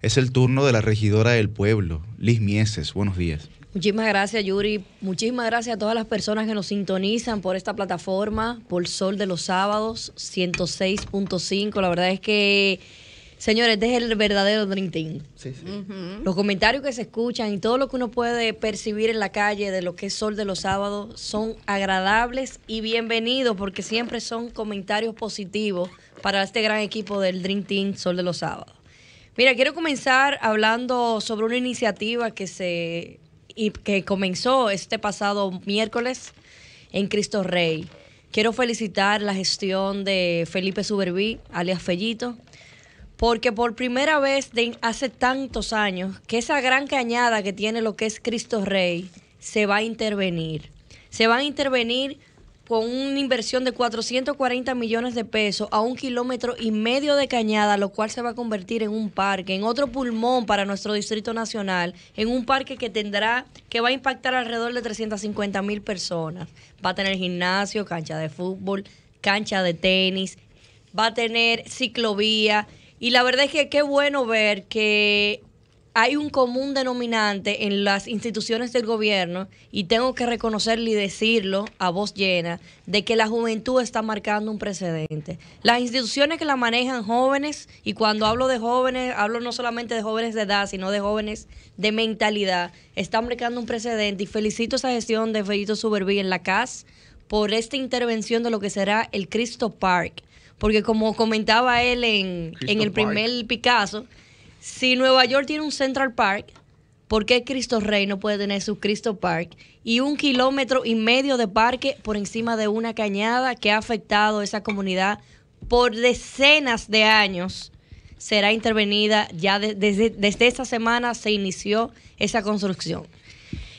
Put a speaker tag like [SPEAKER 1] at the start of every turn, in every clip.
[SPEAKER 1] Es el turno de la regidora del pueblo, Liz Mieses. Buenos días. Muchísimas gracias, Yuri. Muchísimas gracias a todas las personas que nos sintonizan por esta plataforma, por Sol de los Sábados, 106.5. La verdad es que, señores, este es el verdadero Dream Team. Sí, sí. Los comentarios que se escuchan y todo lo que uno puede percibir en la calle de lo que es Sol de los Sábados son agradables y bienvenidos porque siempre son comentarios positivos para este gran equipo del Dream Team Sol de los Sábados. Mira, quiero comenzar hablando sobre una iniciativa que se que comenzó este pasado miércoles en Cristo Rey. Quiero felicitar la gestión de Felipe Suberví, alias Fellito, porque por primera vez hace tantos años que esa gran cañada que tiene lo que es Cristo Rey se va a intervenir. Se va a intervenir con una inversión de 440 millones de pesos a un kilómetro y medio de cañada, lo cual se va a convertir en un parque, en otro pulmón para nuestro Distrito Nacional, en un parque que tendrá, que va a impactar alrededor de 350 mil personas. Va a tener gimnasio, cancha de fútbol, cancha de tenis, va a tener ciclovía. Y la verdad es que qué bueno ver que hay un común denominante en las instituciones del gobierno, y tengo que reconocerlo y decirlo a voz llena, de que la juventud está marcando un precedente. Las instituciones que la manejan jóvenes, y cuando hablo de jóvenes, hablo no solamente de jóvenes de edad, sino de jóvenes de mentalidad, están marcando un precedente. Y felicito esa gestión de felito Suberví en la CAS por esta intervención de lo que será el Cristo Park. Porque como comentaba él en, en el primer Picasso, si Nueva York tiene un Central Park, ¿por qué Cristo Rey no puede tener su Cristo Park y un kilómetro y medio de parque por encima de una cañada que ha afectado a esa comunidad por decenas de años? Será intervenida ya desde, desde esta semana se inició esa construcción.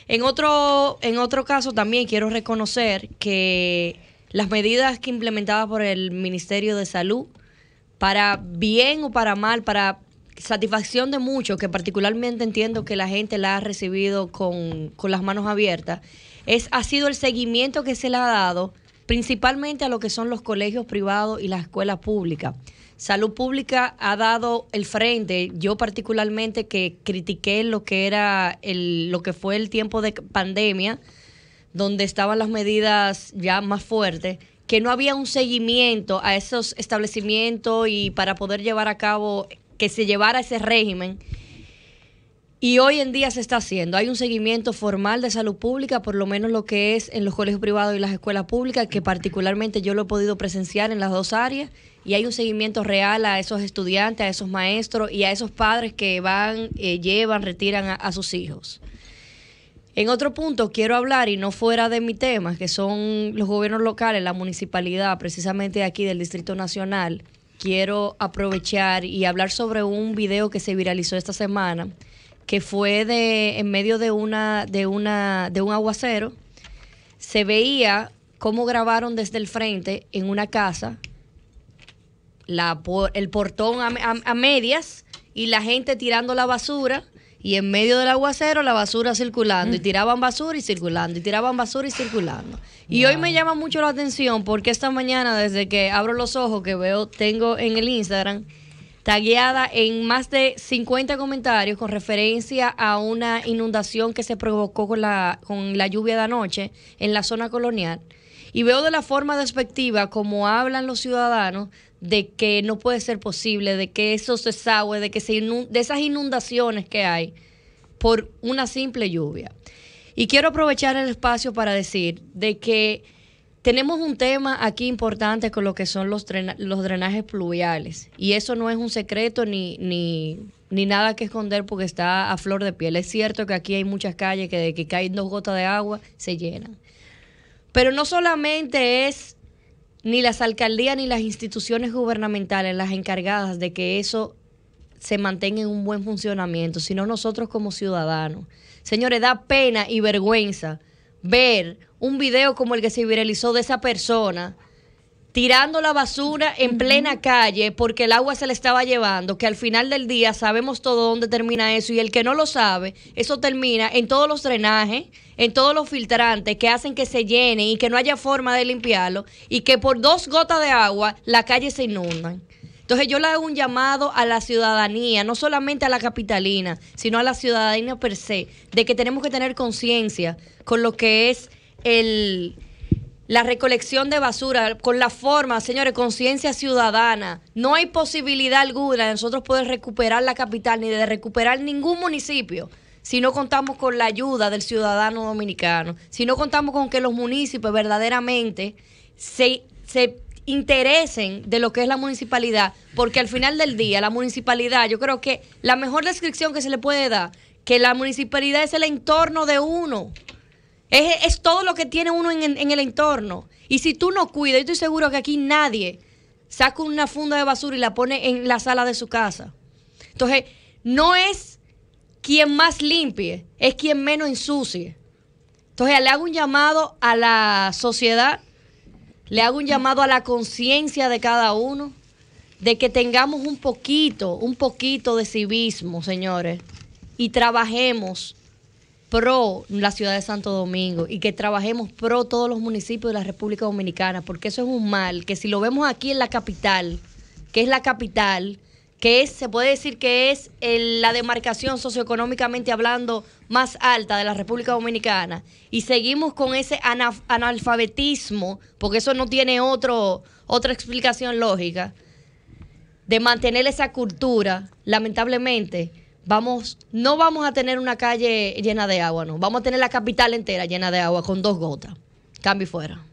[SPEAKER 1] En otro, en otro caso también quiero reconocer que las medidas que implementadas por el Ministerio de Salud para bien o para mal, para satisfacción de muchos, que particularmente entiendo que la gente la ha recibido con, con las manos abiertas, es, ha sido el seguimiento que se le ha dado principalmente a lo que son los colegios privados y las escuelas públicas. Salud Pública ha dado el frente, yo particularmente que critiqué lo que era el, lo que fue el tiempo de pandemia, donde estaban las medidas ya más fuertes, que no había un seguimiento a esos establecimientos y para poder llevar a cabo que se llevara ese régimen. Y hoy en día se está haciendo. Hay un seguimiento formal de salud pública, por lo menos lo que es en los colegios privados y las escuelas públicas, que particularmente yo lo he podido presenciar en las dos áreas. Y hay un seguimiento real a esos estudiantes, a esos maestros y a esos padres que van, eh, llevan, retiran a, a sus hijos. En otro punto, quiero hablar, y no fuera de mi tema, que son los gobiernos locales, la municipalidad, precisamente aquí del Distrito Nacional quiero aprovechar y hablar sobre un video que se viralizó esta semana, que fue de en medio de una de una de un aguacero. Se veía cómo grabaron desde el frente en una casa la, el portón a, a medias y la gente tirando la basura y en medio del aguacero la basura circulando y tiraban basura y circulando y tiraban basura y circulando. Y hoy me llama mucho la atención porque esta mañana desde que abro los ojos que veo tengo en el Instagram tagueada en más de 50 comentarios con referencia a una inundación que se provocó con la con la lluvia de anoche en la zona colonial. Y veo de la forma despectiva como hablan los ciudadanos de que no puede ser posible, de que eso se sabe, de que se de esas inundaciones que hay por una simple lluvia. Y quiero aprovechar el espacio para decir de que tenemos un tema aquí importante con lo que son los, los drenajes pluviales. Y eso no es un secreto ni, ni, ni, nada que esconder porque está a flor de piel. Es cierto que aquí hay muchas calles que de que caen dos gotas de agua se llenan. Pero no solamente es ni las alcaldías ni las instituciones gubernamentales las encargadas de que eso se mantenga en un buen funcionamiento, sino nosotros como ciudadanos. Señores, da pena y vergüenza ver un video como el que se viralizó de esa persona tirando la basura en plena calle porque el agua se le estaba llevando, que al final del día sabemos todo dónde termina eso y el que no lo sabe, eso termina en todos los drenajes, en todos los filtrantes que hacen que se llenen y que no haya forma de limpiarlo y que por dos gotas de agua la calle se inunda. Entonces yo le hago un llamado a la ciudadanía, no solamente a la capitalina, sino a la ciudadanía per se, de que tenemos que tener conciencia con lo que es el la recolección de basura con la forma, señores, conciencia ciudadana. No hay posibilidad alguna de nosotros poder recuperar la capital ni de recuperar ningún municipio si no contamos con la ayuda del ciudadano dominicano, si no contamos con que los municipios verdaderamente se, se interesen de lo que es la municipalidad, porque al final del día la municipalidad, yo creo que la mejor descripción que se le puede dar, que la municipalidad es el entorno de uno. Es, todo lo que tiene uno en, en, el entorno. Y si tú no cuidas, yo estoy seguro que aquí nadie saca una funda de basura y la pone en la sala de su casa. Entonces, no es quien más limpie, es quien menos ensucie. Entonces, le hago un llamado a la sociedad, le hago un llamado a la conciencia de cada uno, de que tengamos un poquito, un poquito de civismo, señores, y trabajemos pro la ciudad de Santo Domingo y que trabajemos pro todos los municipios de la República Dominicana, porque eso es un mal, que si lo vemos aquí en la capital, que es la capital, que se puede decir que es la demarcación socioeconómicamente hablando más alta de la República Dominicana, y seguimos con ese analfabetismo, porque eso no tiene otro, otra explicación lógica, de mantener esa cultura, lamentablemente vamos, no vamos a tener una calle llena de agua, no. Vamos a tener la capital entera llena de agua con dos gotas. Cambio y fuera.